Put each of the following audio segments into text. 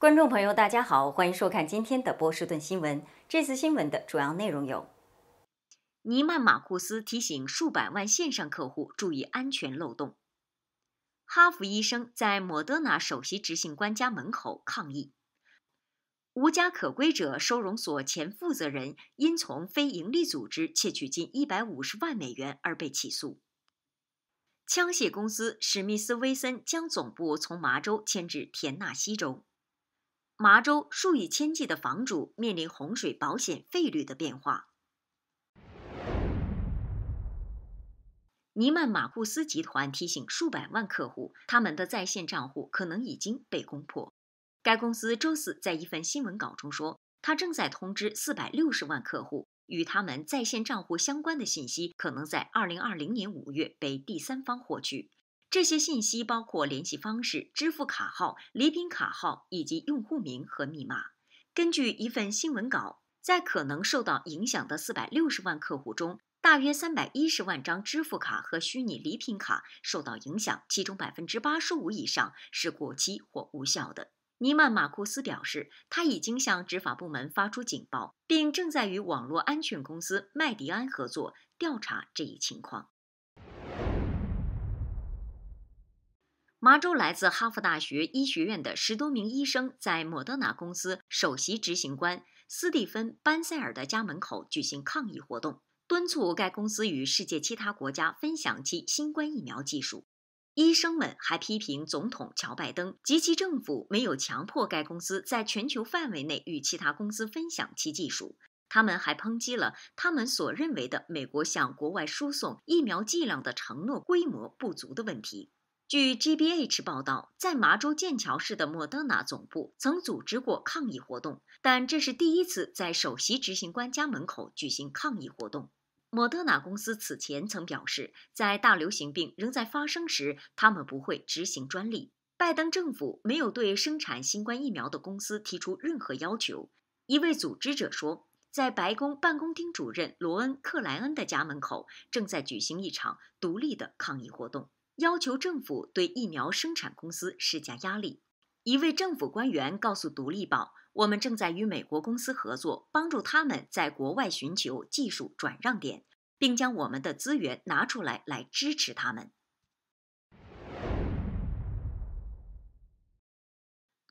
观众朋友，大家好，欢迎收看今天的波士顿新闻。这次新闻的主要内容有：尼曼马库斯提醒数百万线上客户注意安全漏洞；哈佛医生在莫德纳首席执行官家门口抗议；无家可归者收容所前负责人因从非营利组织窃取近一百五十万美元而被起诉；枪械公司史密斯威森将总部从麻州迁至田纳西州。麻州数以千计的房主面临洪水保险费率的变化。尼曼马库斯集团提醒数百万客户，他们的在线账户可能已经被攻破。该公司周四在一份新闻稿中说，它正在通知460万客户，与他们在线账户相关的信息可能在2020年5月被第三方获取。这些信息包括联系方式、支付卡号、礼品卡号以及用户名和密码。根据一份新闻稿，在可能受到影响的四百六十万客户中，大约三百一十万张支付卡和虚拟礼品卡受到影响，其中百分之八十五以上是过期或无效的。尼曼·马库斯表示，他已经向执法部门发出警报，并正在与网络安全公司麦迪安合作调查这一情况。麻州来自哈佛大学医学院的十多名医生在莫德纳公司首席执行官斯蒂芬·班塞尔的家门口举行抗议活动，敦促该公司与世界其他国家分享其新冠疫苗技术。医生们还批评总统乔·拜登及其政府没有强迫该公司在全球范围内与其他公司分享其技术。他们还抨击了他们所认为的美国向国外输送疫苗剂量的承诺规模不足的问题。据 GBH 报道，在麻州剑桥市的莫德纳总部曾组织过抗议活动，但这是第一次在首席执行官家门口举行抗议活动。莫德纳公司此前曾表示，在大流行病仍在发生时，他们不会执行专利。拜登政府没有对生产新冠疫苗的公司提出任何要求。一位组织者说，在白宫办公厅主任罗恩·克莱恩的家门口正在举行一场独立的抗议活动。要求政府对疫苗生产公司施加压力。一位政府官员告诉《独立报》：“我们正在与美国公司合作，帮助他们在国外寻求技术转让点，并将我们的资源拿出来来支持他们。”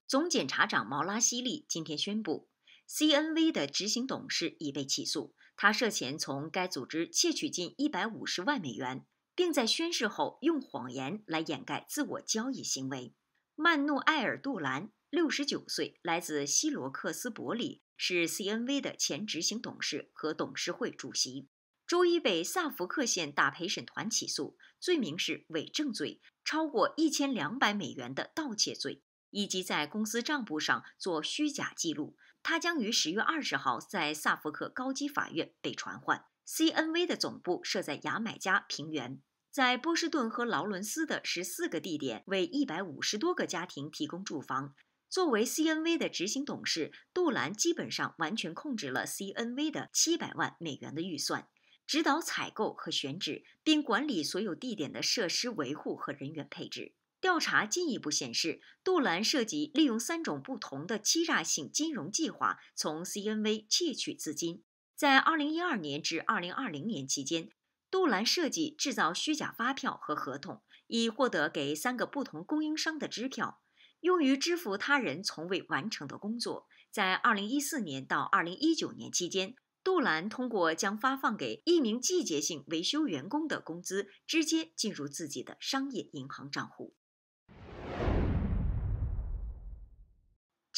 总检察长毛拉希利今天宣布，C N V 的执行董事已被起诉，他涉嫌从该组织窃取近一百五十万美元。并在宣誓后用谎言来掩盖自我交易行为。曼努埃尔·杜兰，六十九岁，来自西罗克斯伯里，是 C N V 的前执行董事和董事会主席。周一被萨福克县大陪审团起诉，罪名是伪证罪、超过一千两百美元的盗窃罪，以及在公司账簿上做虚假记录。他将于十月二十号在萨福克高级法院被传唤。C N V 的总部设在牙买加平原。在波士顿和劳伦斯的十四个地点，为一百五十多个家庭提供住房。作为 C N V 的执行董事，杜兰基本上完全控制了 C N V 的七百万美元的预算，指导采购和选址，并管理所有地点的设施维护和人员配置。调查进一步显示，杜兰涉及利用三种不同的欺诈性金融计划从 C N V 窃取资金，在二零一二年至二零二零年期间。杜兰设计制造虚假发票和合同，以获得给三个不同供应商的支票，用于支付他人从未完成的工作。在二零一四年到二零一九年期间，杜兰通过将发放给一名季节性维修员工的工资直接进入自己的商业银行账户。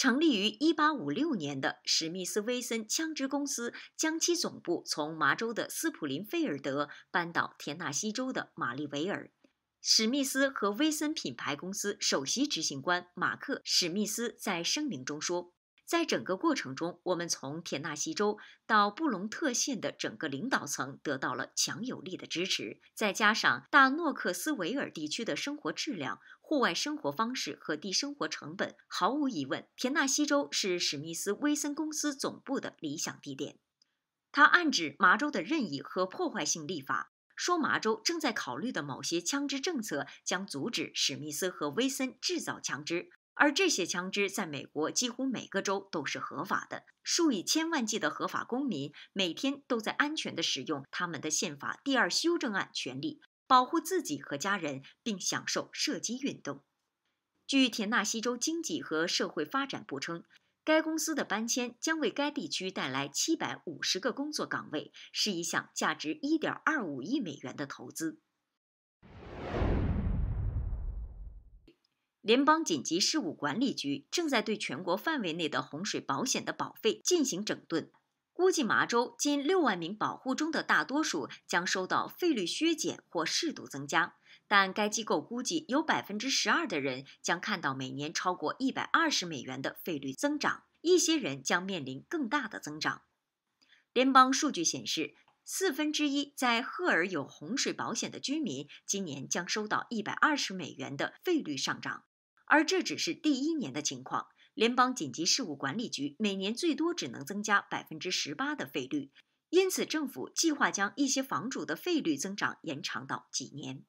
成立于一八五六年的史密斯威森枪支公司将其总部从麻州的斯普林菲尔德搬到田纳西州的玛丽维尔。史密斯和威森品牌公司首席执行官马克·史密斯在声明中说。在整个过程中，我们从田纳西州到布隆特县的整个领导层得到了强有力的支持。再加上大诺克斯维尔地区的生活质量、户外生活方式和低生活成本，毫无疑问，田纳西州是史密斯威森公司总部的理想地点。他暗指麻州的任意和破坏性立法，说麻州正在考虑的某些枪支政策将阻止史密斯和威森制造枪支。而这些枪支在美国几乎每个州都是合法的，数以千万计的合法公民每天都在安全地使用他们的宪法第二修正案权利，保护自己和家人，并享受射击运动。据田纳西州经济和社会发展部称，该公司的搬迁将为该地区带来七百五十个工作岗位，是一项价值一点二五亿美元的投资。联邦紧急事务管理局正在对全国范围内的洪水保险的保费进行整顿。估计麻州近六万名保护中的大多数将收到费率削减或适度增加，但该机构估计有百分之十二的人将看到每年超过一百二十美元的费率增长，一些人将面临更大的增长。联邦数据显示，四分之一在赫尔有洪水保险的居民今年将收到一百二十美元的费率上涨。而这只是第一年的情况。联邦紧急事务管理局每年最多只能增加百分之十八的费率，因此政府计划将一些房主的费率增长延长到几年。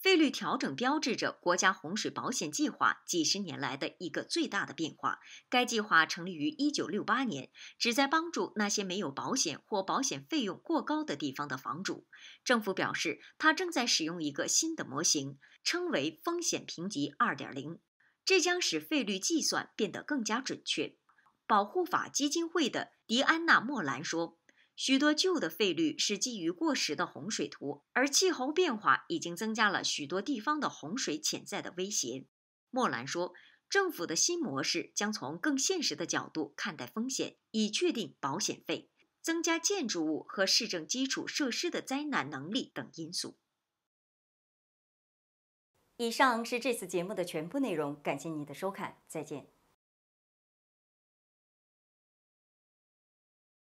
费率调整标志着国家洪水保险计划几十年来的一个最大的变化。该计划成立于一九六八年，旨在帮助那些没有保险或保险费用过高的地方的房主。政府表示，它正在使用一个新的模型，称为风险评级二点零。这将使费率计算变得更加准确。保护法基金会的迪安娜·莫兰说：“许多旧的费率是基于过时的洪水图，而气候变化已经增加了许多地方的洪水潜在的威胁。”莫兰说：“政府的新模式将从更现实的角度看待风险，以确定保险费、增加建筑物和市政基础设施的灾难能力等因素。”以上是这次节目的全部内容，感谢您的收看，再见。